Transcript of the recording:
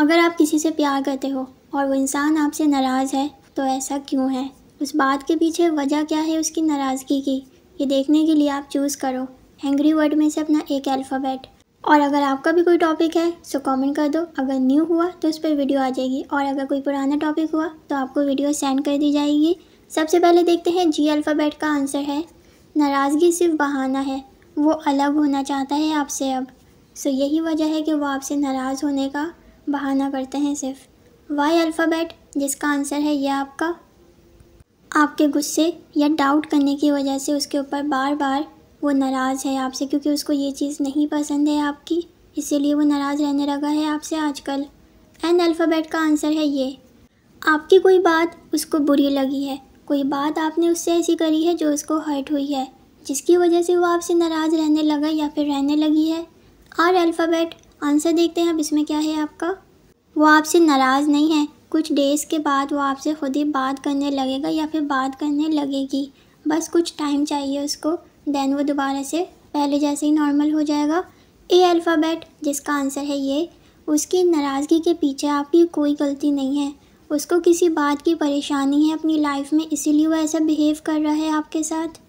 अगर आप किसी से प्यार करते हो और वो इंसान आपसे नाराज़ है तो ऐसा क्यों है उस बात के पीछे वजह क्या है उसकी नाराज़गी की ये देखने के लिए आप चूज़ करो एंग्री वर्ड में से अपना एक अल्फ़ाबेट और अगर आपका भी कोई टॉपिक है सो तो कमेंट कर दो अगर न्यू हुआ तो उस पर वीडियो आ जाएगी और अगर कोई पुराना टॉपिक हुआ तो आपको वीडियो सेंड कर दी जाएगी सबसे पहले देखते हैं जी अल्फ़ाबेट का आंसर है नाराज़गी सिर्फ बहाना है वो अलग होना चाहता है आपसे अब सो यही वजह है कि वो आपसे नाराज़ होने का बहाना करते हैं सिर्फ वाई अल्फ़ाबेट जिसका आंसर है यह आपका आपके गुस्से या डाउट करने की वजह से उसके ऊपर बार बार वो नाराज़ है आपसे क्योंकि उसको ये चीज़ नहीं पसंद है आपकी इसीलिए वो नाराज़ रहने लगा है आपसे आजकल एन अल्फ़ाबेट का आंसर है ये आपकी कोई बात उसको बुरी लगी है कोई बात आपने उससे ऐसी करी है जो उसको हर्ट हुई है जिसकी वजह से वो आपसे नाराज़ रहने लगा या फिर रहने लगी है आर अल्फ़ाबेट आंसर देखते हैं अब इसमें क्या है आपका वो आपसे नाराज़ नहीं है कुछ डेज़ के बाद वो आपसे खुद ही बात करने लगेगा या फिर बात करने लगेगी बस कुछ टाइम चाहिए उसको देन वो दोबारा से पहले जैसे ही नॉर्मल हो जाएगा ए अल्फ़ाबेट जिसका आंसर है ये उसकी नाराज़गी के पीछे आपकी कोई गलती नहीं है उसको किसी बात की परेशानी है अपनी लाइफ में इसीलिए वो ऐसा बिहेव कर रहा है आपके साथ